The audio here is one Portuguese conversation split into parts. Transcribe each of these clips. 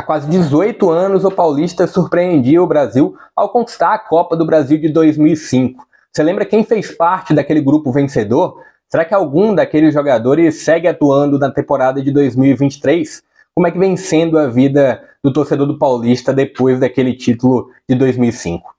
Há quase 18 anos, o paulista surpreendia o Brasil ao conquistar a Copa do Brasil de 2005. Você lembra quem fez parte daquele grupo vencedor? Será que algum daqueles jogadores segue atuando na temporada de 2023? Como é que vem sendo a vida do torcedor do Paulista depois daquele título de 2005?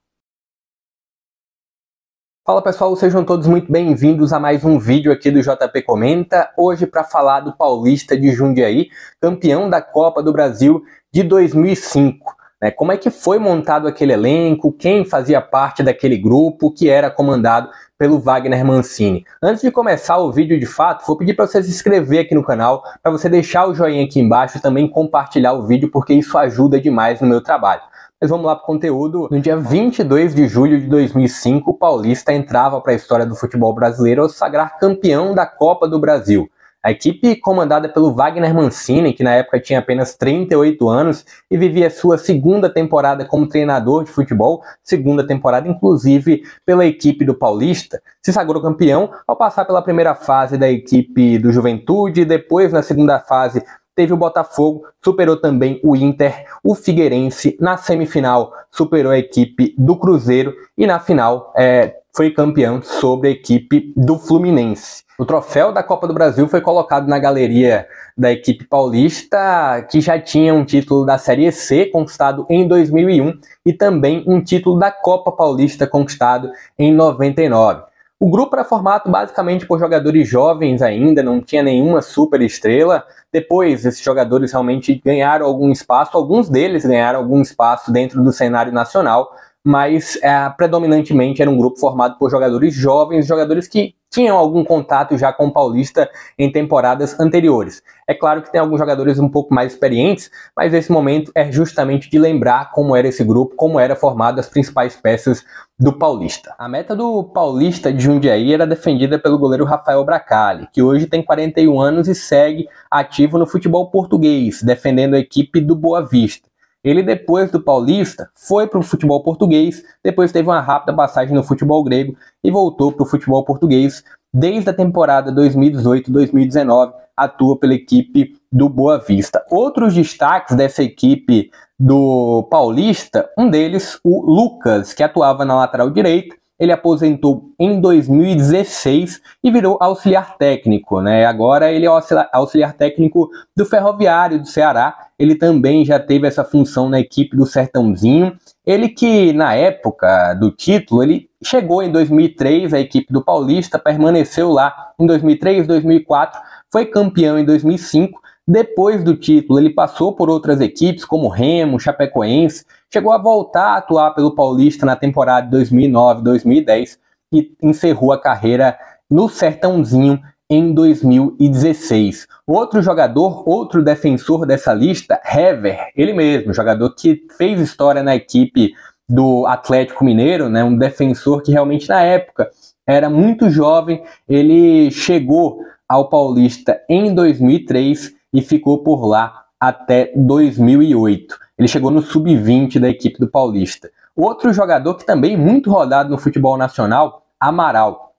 Fala pessoal, sejam todos muito bem-vindos a mais um vídeo aqui do JP Comenta. Hoje para falar do Paulista de Jundiaí, campeão da Copa do Brasil de 2005. Né? Como é que foi montado aquele elenco, quem fazia parte daquele grupo que era comandado pelo Wagner Mancini. Antes de começar o vídeo de fato, vou pedir para você se inscrever aqui no canal, para você deixar o joinha aqui embaixo e também compartilhar o vídeo, porque isso ajuda demais no meu trabalho. Mas vamos lá para o conteúdo. No dia 22 de julho de 2005, o Paulista entrava para a história do futebol brasileiro ao sagrar campeão da Copa do Brasil. A equipe comandada pelo Wagner Mancini, que na época tinha apenas 38 anos e vivia sua segunda temporada como treinador de futebol, segunda temporada inclusive pela equipe do Paulista, se sagrou campeão ao passar pela primeira fase da equipe do Juventude, depois na segunda fase teve o Botafogo, superou também o Inter, o Figueirense na semifinal superou a equipe do Cruzeiro e na final é, foi campeão sobre a equipe do Fluminense. O troféu da Copa do Brasil foi colocado na galeria da equipe paulista, que já tinha um título da Série C conquistado em 2001 e também um título da Copa Paulista conquistado em 99. O grupo era formado basicamente por jogadores jovens ainda, não tinha nenhuma super estrela. Depois, esses jogadores realmente ganharam algum espaço, alguns deles ganharam algum espaço dentro do cenário nacional, mas é, predominantemente era um grupo formado por jogadores jovens, jogadores que tinham algum contato já com o Paulista em temporadas anteriores. É claro que tem alguns jogadores um pouco mais experientes, mas esse momento é justamente de lembrar como era esse grupo, como era formado as principais peças do Paulista. A meta do Paulista de Jundiaí era defendida pelo goleiro Rafael Bracali, que hoje tem 41 anos e segue ativo no futebol português, defendendo a equipe do Boa Vista. Ele, depois do Paulista, foi para o futebol português, depois teve uma rápida passagem no futebol grego e voltou para o futebol português. Desde a temporada 2018-2019, atua pela equipe do Boa Vista. Outros destaques dessa equipe do Paulista, um deles o Lucas, que atuava na lateral direita, ele aposentou em 2016 e virou auxiliar técnico. Né? Agora ele é auxiliar técnico do Ferroviário do Ceará. Ele também já teve essa função na equipe do Sertãozinho. Ele que, na época do título, ele chegou em 2003 à equipe do Paulista, permaneceu lá em 2003, 2004, foi campeão em 2005. Depois do título, ele passou por outras equipes como Remo, Chapecoense, Chegou a voltar a atuar pelo Paulista na temporada 2009-2010 e encerrou a carreira no Sertãozinho em 2016. Outro jogador, outro defensor dessa lista, Hever, ele mesmo, jogador que fez história na equipe do Atlético Mineiro, né, um defensor que realmente na época era muito jovem, ele chegou ao Paulista em 2003 e ficou por lá até 2008. Ele chegou no sub-20 da equipe do Paulista. Outro jogador que também é muito rodado no futebol nacional, Amaral.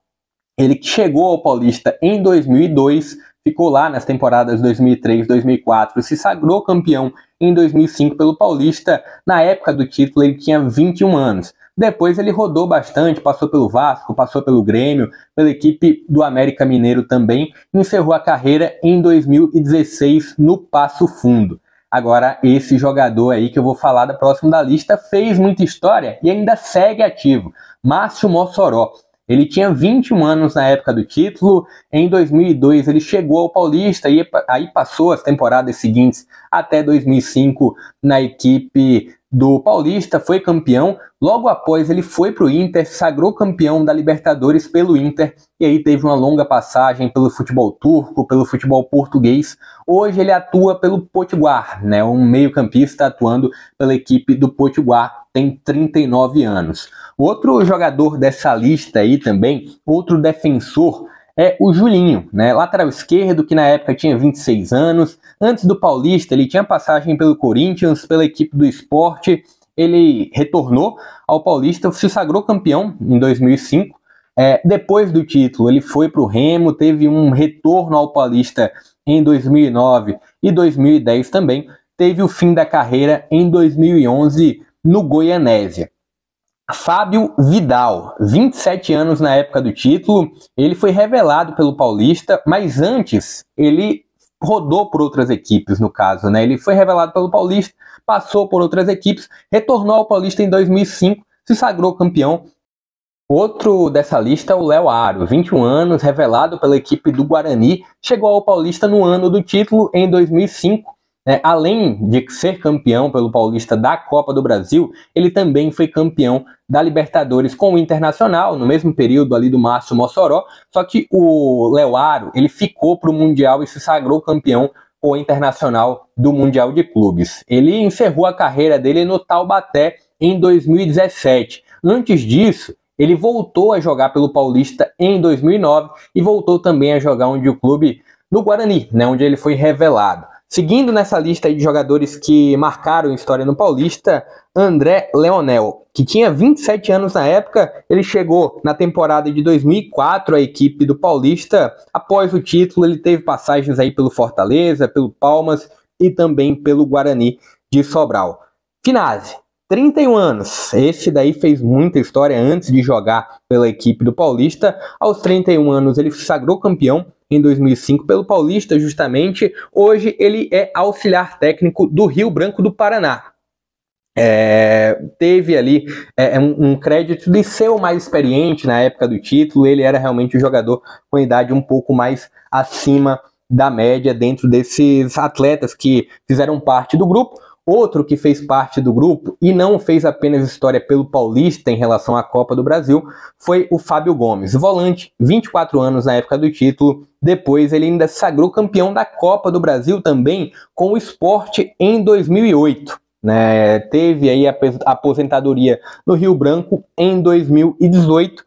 Ele que chegou ao Paulista em 2002, ficou lá nas temporadas 2003, 2004, se sagrou campeão em 2005 pelo Paulista. Na época do título, ele tinha 21 anos. Depois ele rodou bastante, passou pelo Vasco, passou pelo Grêmio, pela equipe do América Mineiro também. Encerrou a carreira em 2016 no Passo Fundo. Agora, esse jogador aí que eu vou falar da próxima da lista fez muita história e ainda segue ativo. Márcio Mossoró. Ele tinha 21 anos na época do título. Em 2002 ele chegou ao Paulista e aí passou as temporadas seguintes até 2005 na equipe do Paulista, foi campeão. Logo após, ele foi para o Inter, sagrou campeão da Libertadores pelo Inter, e aí teve uma longa passagem pelo futebol turco, pelo futebol português. Hoje ele atua pelo Potiguar, né, um meio-campista atuando pela equipe do Potiguar, tem 39 anos. Outro jogador dessa lista aí também, outro defensor é o Julinho, né? Lateral esquerdo, que na época tinha 26 anos. Antes do Paulista, ele tinha passagem pelo Corinthians, pela equipe do esporte. Ele retornou ao Paulista, se sagrou campeão em 2005. É, depois do título, ele foi para o Remo, teve um retorno ao Paulista em 2009 e 2010 também. Teve o fim da carreira em 2011 no Goianésia. Fábio Vidal, 27 anos na época do título, ele foi revelado pelo Paulista, mas antes ele rodou por outras equipes, no caso, né? Ele foi revelado pelo Paulista, passou por outras equipes, retornou ao Paulista em 2005, se sagrou campeão. Outro dessa lista é o Léo Aro, 21 anos, revelado pela equipe do Guarani, chegou ao Paulista no ano do título em 2005, é, além de ser campeão pelo Paulista da Copa do Brasil, ele também foi campeão da Libertadores com o Internacional, no mesmo período ali do Márcio Mossoró, só que o Leoaro, ele ficou para o Mundial e se sagrou campeão o Internacional do Mundial de Clubes. Ele encerrou a carreira dele no Taubaté em 2017. Antes disso, ele voltou a jogar pelo Paulista em 2009 e voltou também a jogar onde o clube no Guarani, né, onde ele foi revelado. Seguindo nessa lista de jogadores que marcaram história no Paulista, André Leonel, que tinha 27 anos na época, ele chegou na temporada de 2004 à equipe do Paulista. Após o título, ele teve passagens aí pelo Fortaleza, pelo Palmas e também pelo Guarani de Sobral. Finazzi, 31 anos. Esse daí fez muita história antes de jogar pela equipe do Paulista. Aos 31 anos ele se sagrou campeão em 2005 pelo Paulista, justamente. Hoje ele é auxiliar técnico do Rio Branco do Paraná. É, teve ali é, é um, um, crédito de ser o mais experiente na época do título, ele era realmente o jogador com idade um pouco mais acima da média dentro desses atletas que fizeram parte do grupo. Outro que fez parte do grupo e não fez apenas história pelo Paulista em relação à Copa do Brasil foi o Fábio Gomes, volante, 24 anos na época do título. Depois ele ainda sagrou campeão da Copa do Brasil também com o esporte em 2008. Né? Teve aí a aposentadoria no Rio Branco em 2018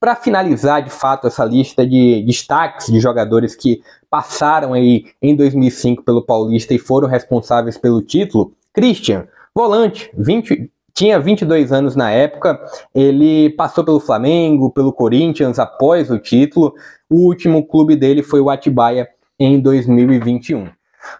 para finalizar de fato essa lista de destaques de jogadores que passaram aí em 2005 pelo Paulista e foram responsáveis pelo título, Christian, volante, 20, tinha 22 anos na época, ele passou pelo Flamengo, pelo Corinthians após o título. O último clube dele foi o Atibaia em 2021.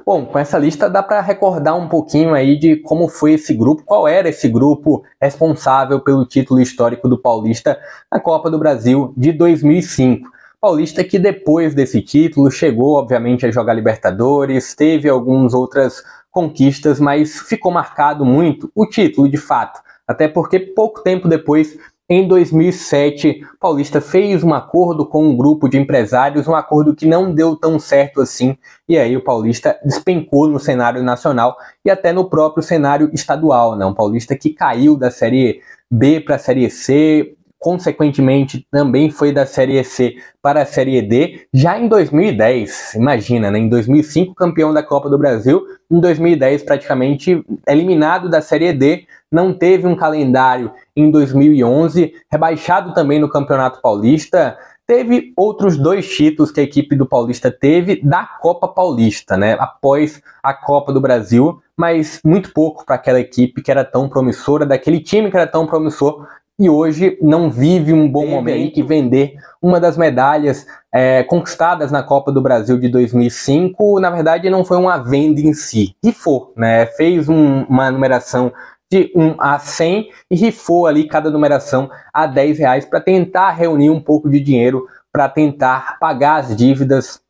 Bom, com essa lista dá para recordar um pouquinho aí de como foi esse grupo, qual era esse grupo responsável pelo título histórico do Paulista na Copa do Brasil de 2005. Paulista que depois desse título chegou, obviamente, a jogar Libertadores, teve algumas outras conquistas, mas ficou marcado muito o título de fato. Até porque pouco tempo depois em 2007, Paulista fez um acordo com um grupo de empresários, um acordo que não deu tão certo assim, e aí o Paulista despencou no cenário nacional e até no próprio cenário estadual, né? Um Paulista que caiu da Série B para a Série C, consequentemente também foi da Série C para a Série D já em 2010. Imagina, né? Em 2005 campeão da Copa do Brasil, em 2010 praticamente eliminado da Série D, não teve um calendário em 2011, rebaixado também no Campeonato Paulista. Teve outros dois títulos que a equipe do Paulista teve da Copa Paulista, né? Após a Copa do Brasil, mas muito pouco para aquela equipe que era tão promissora, daquele time que era tão promissor e hoje não vive um bom momento momento e vender uma das medalhas é, conquistadas na Copa do Brasil de 2005, na verdade não foi uma venda em si, rifou, né? Fez um, uma numeração de 1 a 100 e rifou ali cada numeração a 10 reais para tentar reunir um pouco de dinheiro para tentar pagar as dívidas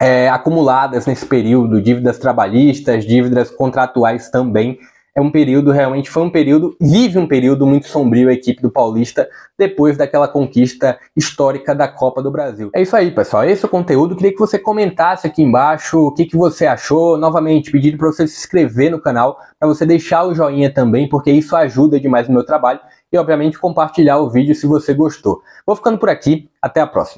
é, acumuladas nesse período, dívidas trabalhistas, dívidas contratuais também é um período, realmente foi um período, vive um período muito sombrio a equipe do Paulista depois daquela conquista histórica da Copa do Brasil. É isso aí, pessoal. Esse é o conteúdo. Queria que você comentasse aqui embaixo o que, que você achou. Novamente, pedindo para você se inscrever no canal, para você deixar o joinha também, porque isso ajuda demais no meu trabalho. E, obviamente, compartilhar o vídeo se você gostou. Vou ficando por aqui. Até a próxima.